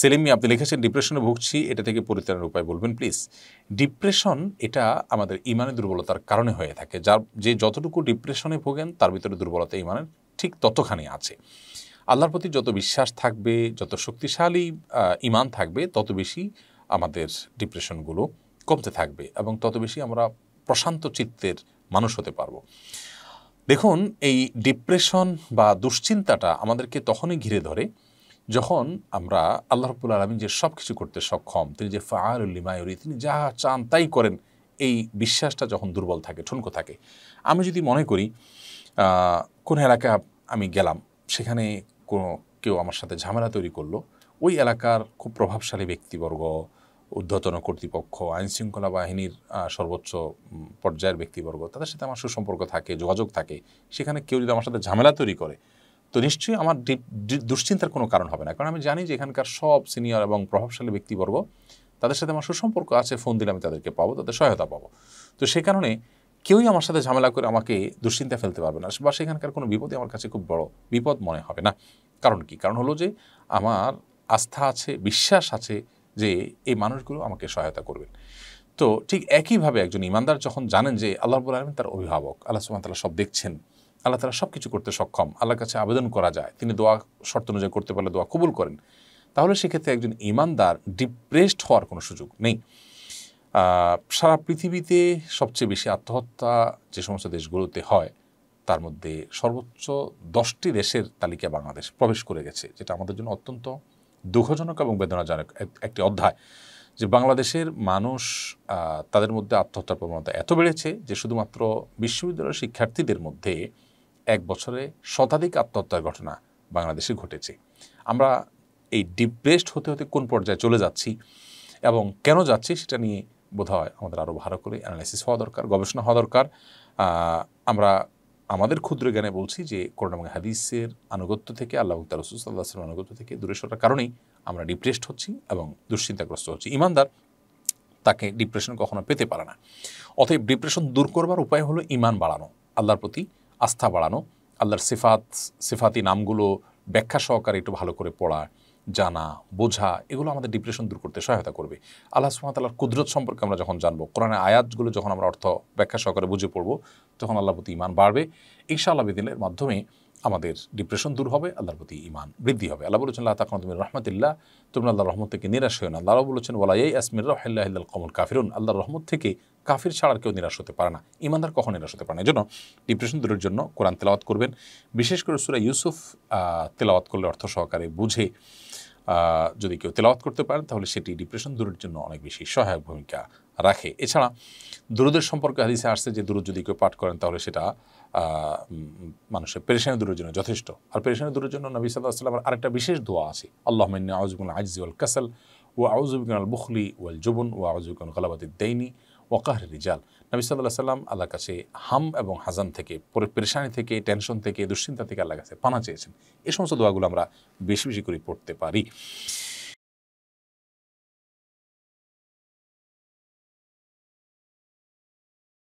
সেলিম আপনি লিখেছেন ডিপ্রেশনে ভুগছি এটা থেকে পরিত্রাণের উপায় বলবেন প্লিজ ডিপ্রেশন এটা আমাদের ইমানের দুর্বলতার কারণে হয়ে থাকে যার যে যতটুকু ডিপ্রেশনে ভোগেন তার ভিতরে দুর্বলতা ইমানের ঠিক ততখানি আছে আল্লাহর প্রতি যত বিশ্বাস থাকবে যত শক্তিশালী ইমান থাকবে তত বেশি আমাদের ডিপ্রেশনগুলো কমতে থাকবে এবং তত বেশি আমরা প্রশান্ত চিত্তের মানুষ হতে পারবো দেখুন এই ডিপ্রেশন বা দুশ্চিন্তাটা আমাদেরকে তখনই ঘিরে ধরে যখন আমরা আল্লাহ রবুল আলমী যে সব কিছু করতে সক্ষম তিনি যে ফাহারুল্লিমায়ুরি তিনি যা চান তাই করেন এই বিশ্বাসটা যখন দুর্বল থাকে ঠুনকো থাকে আমি যদি মনে করি কোন এলাকা আমি গেলাম সেখানে কোনো কেউ আমার সাথে ঝামেলা তৈরি করলো ওই এলাকার খুব প্রভাবশালী ব্যক্তিবর্গ উদ্ধতন কর্তৃপক্ষ আইনশৃঙ্খলা বাহিনীর সর্বোচ্চ পর্যায়ের ব্যক্তিবর্গ তাদের সাথে আমার সুসম্পর্ক থাকে যোগাযোগ থাকে সেখানে কেউ যদি আমার সাথে ঝামেলা তৈরি করে তো নিশ্চয়ই আমার দুশ্চিন্তার কোনো কারণ হবে না কারণ আমি জানি যে এখানকার সব সিনিয়র এবং প্রভাবশালী ব্যক্তিবর্গ তাদের সাথে আমার সুসম্পর্ক আছে ফোন দিলে আমি তাদেরকে পাবো তাদের সহায়তা পাবো তো সে কারণে কেউই আমার সাথে ঝামেলা করে আমাকে দুশ্চিন্তা ফেলতে পারবে না বা সেখানকার কোনো বিপদই আমার কাছে খুব বড় বিপদ মনে হবে না কারণ কি কারণ হলো যে আমার আস্থা আছে বিশ্বাস আছে যে এই মানুষগুলো আমাকে সহায়তা করবেন তো ঠিক একইভাবে একজন ইমানদার যখন জানেন যে আল্লাহ আলম তার অভিভাবক আল্লাহ সুমান তাল্লাহ সব দেখছেন আল্লাহ তালা সব কিছু করতে সক্ষম আল্লাহর কাছে আবেদন করা যায় তিনি দোয়া শর্ত অনুযায়ী করতে পারলে দোয়া কবুল করেন তাহলে সেক্ষেত্রে একজন ইমানদার ডিপ্রেসড হওয়ার কোনো সুযোগ নেই সারা পৃথিবীতে সবচেয়ে বেশি আত্মহত্যা যে সমস্ত দেশগুলোতে হয় তার মধ্যে সর্বোচ্চ দশটি দেশের তালিকা বাংলাদেশ প্রবেশ করে গেছে যেটা আমাদের জন্য অত্যন্ত দুঃখজনক এবং বেদনাজনক একটি অধ্যায় যে বাংলাদেশের মানুষ তাদের মধ্যে আত্মহত্যার প্রবণতা এত বেড়েছে যে শুধুমাত্র বিশ্ববিদ্যালয়ের শিক্ষার্থীদের মধ্যে এক বছরে শতাধিক আত্মহত্যার ঘটনা বাংলাদেশে ঘটেছে আমরা এই ডিপ্রেসড হতে হতে কোন পর্যায়ে চলে যাচ্ছি এবং কেন যাচ্ছি সেটা নিয়ে বোধ হয় আমাদের আরও ভালো করে অ্যানালাইসিস হওয়া দরকার গবেষণা হওয়া দরকার আমরা আমাদের ক্ষুদ্র জ্ঞানে বলছি যে করোনা এবং হাদিসের আনুগত্য থেকে আল্লাহ তার রসুল্লাহ আনুগত্য থেকে দূরে সরার কারণেই আমরা ডিপ্রেসড হচ্ছি এবং দুশ্চিন্তাগ্রস্ত হচ্ছি ইমানদার তাকে ডিপ্রেশন কখনো পেতে পারে না অতএব ডিপ্রেশন দূর করবার উপায় হলো ইমান বাড়ানো আল্লাহর প্রতি আস্থা বাড়ানো আল্লাহর সিফাত সিফাতি নামগুলো ব্যাখ্যা সহকারে একটু ভালো করে পড়া জানা বোঝা এগুলো আমাদের ডিপ্রেশন দূর করতে সহায়তা করবে আল্লাহ সুহামতাল্লাহর কুদরত সম্পর্কে আমরা যখন জানবো কোরআনে আয়াতগুলো যখন আমরা অর্থ ব্যাখ্যা সহকারে বুঝে পড়বো তখন আল্লাহ প্রতি ইমান বাড়বে ইশা আল্লাহ বিদিনের মাধ্যমে আমাদের ডিপ্রেশন দূর হবে আল্লাহর প্রতি ইমান বৃদ্ধি হবে আল্লাহ বলেছেন আল্লাহ তাকন তুমি রহমতুল্লাহ তুমি আল্লাহ রহমত থেকে নিরাশ হয়ে না আল্লাহ বলেছেন এই আসমির রহ্লাহ কমল কাফিরুন আল্লাহ রহমত থেকে কাফির ছাড়ার কেউ নিরাশ হতে পারে না ইমানদার কখন নিরাশ হতে পারে না জন্য ডিপ্রেশন দূরের জন্য কোরআন তেলাওয়াত করবেন বিশেষ করে সুরা ইউসুফ তেলাওয়াত করলে অর্থ সহকারে বুঝে যদি কেউ তেলাওয়াত করতে পারেন তাহলে সেটি ডিপ্রেশন দূরের জন্য অনেক বেশি সহায়ক ভূমিকা রাখে এছাড়া দূরদের সম্পর্কে হাদিসে আসছে যে দূর যদি কেউ পাঠ করেন তাহলে সেটা মানুষের পেরেশানি দূরের জন্য যথেষ্ট আর পেরেশানি দূরের জন্য নবী সাল্লাহ আসলামের আরেকটা বিশেষ দোয়া আছে আল্লাহ মিন আউজুল আজিজ ওয়াল কাসাল ও আল বুখলি ওয়াল জুবন ও আউজুবিকাল দেয়নি ওয়াকাহর রিজাল নবী সাল্লাহ সাল্লাম আল্লাহর কাছে হাম এবং হাজান থেকে পরে পরেশানি থেকে টেনশন থেকে দুশ্চিন্তা থেকে আল্লাহ কাছে পানা চেয়েছেন এই সমস্ত দোয়াগুলো আমরা বেশি বেশি করে পড়তে পারি